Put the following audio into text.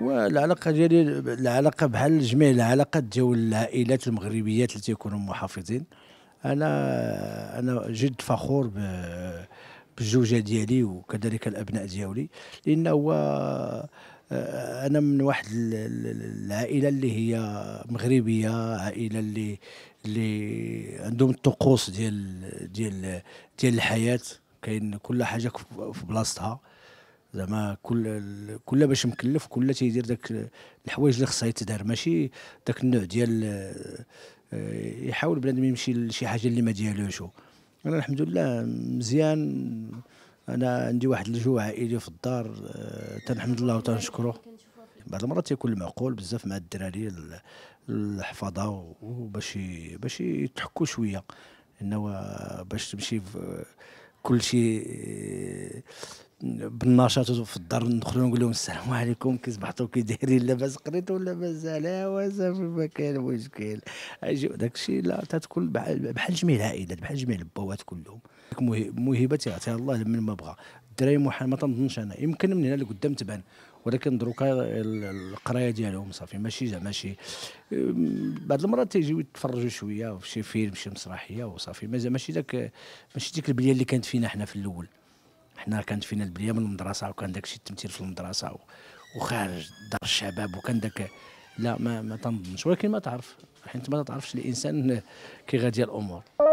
والعلاقه ديالي العلاقه بحال جميع العلاقات ديال العائلات المغربيات اللي تيكونوا محافظين انا انا جد فخور بالزوجه ديالي وكذلك الابناء ديالي لان هو انا من واحد العائله اللي هي مغربيه عائله اللي اللي عندهم الطقوس ديال ديال ديال الحياه كاين كل حاجه في بلاصتها زعما كل كل باش مكلف كل تيدير داك الحوايج اللي خصها يتدار ماشي داك النوع ديال آه، يحاول بنادم يمشي لشي حاجه اللي ما ديالوش انا الحمد لله مزيان انا عندي واحد الجو عائلي في الدار آه، تنحمد الله وتنشكره بعض المرات تيكون المعقول بزاف مع الدراري الحفاظه وباش باش يتحكوا شويه انه باش تمشي كل شيء بالنشاط في الدار ندخلوا نقول لهم السلام عليكم كي صبحتوا كي دايرين لاباس قريت ولا مازال وصافي ما كاين مشكل داك الشيء لا تتكون بحال جميع العائلات بحال جميع البوات كلهم موهبه يعطيها الله لمن ما بغى الدراري محال ما تنظنش انا يمكن من هنا لقدام تبان ولكن دروكا القرايه ديالهم صافي ماشي زعما شي بعض المرات تيجيو يتفرجوا شويه في شي فيلم شي مسرحيه وصافي مازال ماشي ذاك ماشي ديك البليه اللي كانت فينا حنا في الاول حنا كانت فينا البليه من المدرسه وكان داكشي التمثيل في المدرسه وخارج دار الشباب وكان داك لا ما ما تنظنش ولكن ما تعرف حيت ما تعرفش الانسان كي غاديه الامور